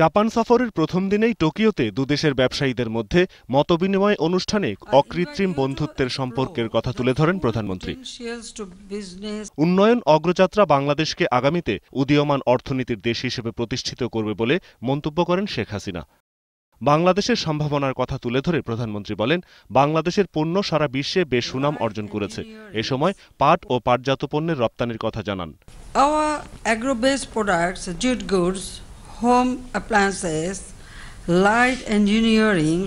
Japan সফরের প্রথম দিনেই টোকিওতে দুদেশের ব্যবসায়ীদের মধ্যে মতবিনিময় অনুষ্ঠানে অকৃত্রিম বন্ধুত্বের সম্পর্কের কথা তুলে ধরেন প্রধানমন্ত্রী উন্নয়ন অগ্রযাত্রা বাংলাদেশকে আগামীতে উদীয়মান অর্থনীতির দেশ হিসেবে প্রতিষ্ঠিত করবে বলে মন্তব্য করেন শেখ হাসিনা বাংলাদেশের সম্ভাবনার কথা তুলে ধরে প্রধানমন্ত্রী বলেন বাংলাদেশের পণ্য সারা বিশ্বে বেশ সুনাম অর্জন করেছে এ সময় পাট ও পাটজাত পণ্যের রপ্তানির কথা জানান home appliances, light engineering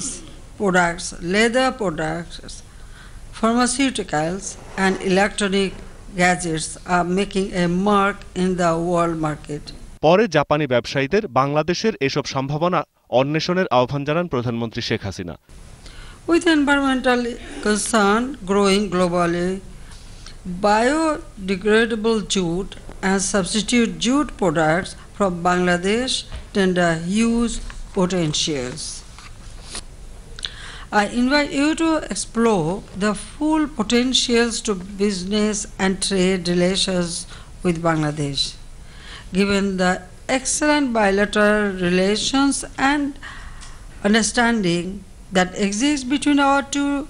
products, leather products, pharmaceuticals, and electronic gadgets are making a mark in the world market. পরে জাপানি ব্যবসায়ীদের বাংলাদেশের এসব সম্ভাবনা অন্বেষণের আহ্বান জানান প্রধানমন্ত্রী Sheikh Hasina with environmental concern growing globally biodegradable jute and substitute jute products from Bangladesh and huge potentials. I invite you to explore the full potentials to business and trade relations with Bangladesh. Given the excellent bilateral relations and understanding that exists between our two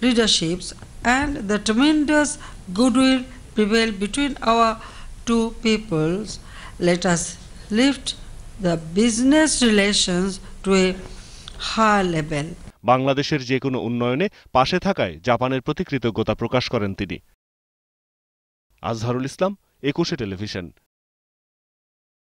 leaderships and the tremendous goodwill prevail between our two peoples, let us lift the business relations to a higher level. বাংলাদেশের যে কোনো উন্নয়নে পাশে থাকায় জাপানের প্রতি কৃতজ্ঞতা প্রকাশ করেন তিনি আজহারুল ইসলাম একুশে টেলিভিশন